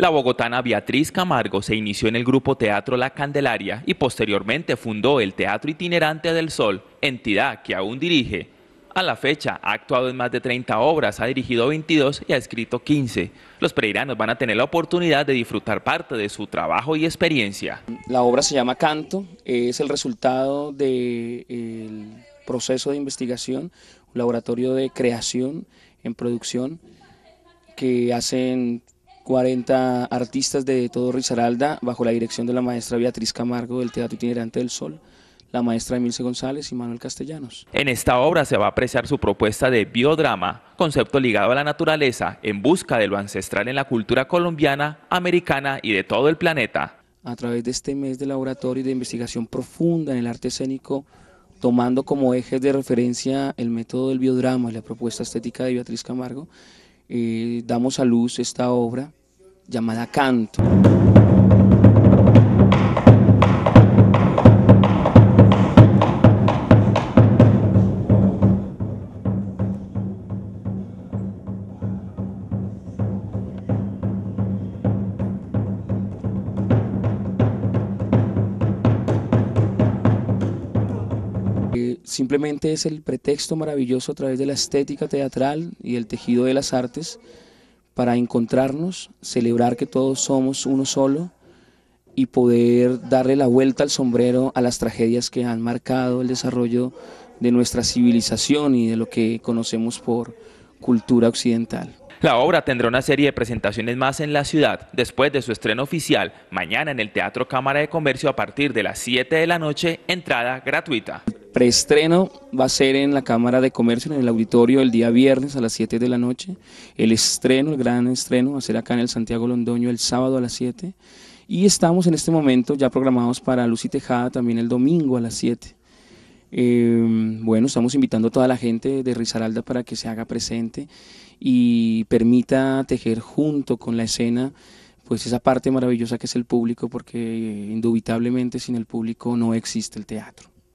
La bogotana Beatriz Camargo se inició en el grupo Teatro La Candelaria y posteriormente fundó el Teatro Itinerante del Sol, entidad que aún dirige. A la fecha ha actuado en más de 30 obras, ha dirigido 22 y ha escrito 15. Los pereiranos van a tener la oportunidad de disfrutar parte de su trabajo y experiencia. La obra se llama Canto, es el resultado del proceso de investigación, un laboratorio de creación en producción que hacen 40 artistas de todo Risaralda bajo la dirección de la maestra Beatriz Camargo del Teatro Itinerante del Sol la maestra Emilce González y Manuel Castellanos. En esta obra se va a apreciar su propuesta de biodrama, concepto ligado a la naturaleza, en busca de lo ancestral en la cultura colombiana, americana y de todo el planeta. A través de este mes de laboratorio y de investigación profunda en el arte escénico, tomando como ejes de referencia el método del biodrama y la propuesta estética de Beatriz Camargo, eh, damos a luz esta obra llamada Canto. simplemente es el pretexto maravilloso a través de la estética teatral y el tejido de las artes para encontrarnos, celebrar que todos somos uno solo y poder darle la vuelta al sombrero a las tragedias que han marcado el desarrollo de nuestra civilización y de lo que conocemos por cultura occidental. La obra tendrá una serie de presentaciones más en la ciudad después de su estreno oficial mañana en el Teatro Cámara de Comercio a partir de las 7 de la noche, entrada gratuita preestreno va a ser en la Cámara de Comercio, en el auditorio, el día viernes a las 7 de la noche. El estreno, el gran estreno, va a ser acá en el Santiago Londoño el sábado a las 7. Y estamos en este momento ya programados para y Tejada también el domingo a las 7. Em, bueno, estamos invitando a toda la gente de Risaralda para que se haga presente y permita tejer junto con la escena pues esa parte maravillosa que es el público, porque eh, indubitablemente sin el público no existe el teatro.